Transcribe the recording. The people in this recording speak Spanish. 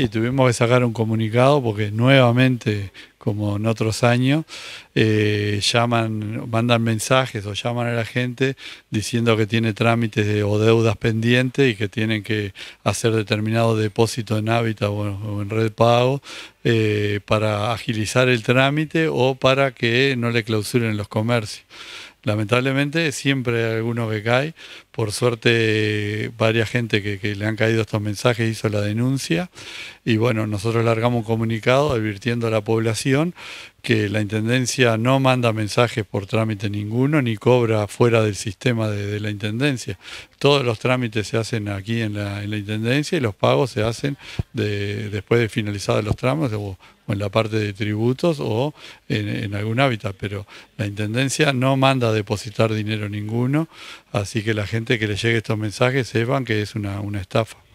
Sí, tuvimos que sacar un comunicado porque nuevamente, como en otros años, eh, llaman, mandan mensajes o llaman a la gente diciendo que tiene trámites o deudas pendientes y que tienen que hacer determinado depósito en hábitat o, en red pago eh, para agilizar el trámite o para que no le clausuren los comercios lamentablemente siempre hay alguno que cae. Por suerte, varias gente que, que, le han caído estos mensajes hizo la denuncia. Y bueno, nosotros largamos un comunicado advirtiendo a la población que la Intendencia no manda mensajes por trámite ninguno ni cobra fuera del sistema de, la Intendencia. Todos los trámites se hacen aquí en la, Intendencia y los pagos se hacen de, después de finalizados los tramos o, en la parte de tributos o en, algún hábitat. Pero la Intendencia no manda depositar dinero ninguno, así que la gente que le llegue estos mensajes sepan que es una estafa.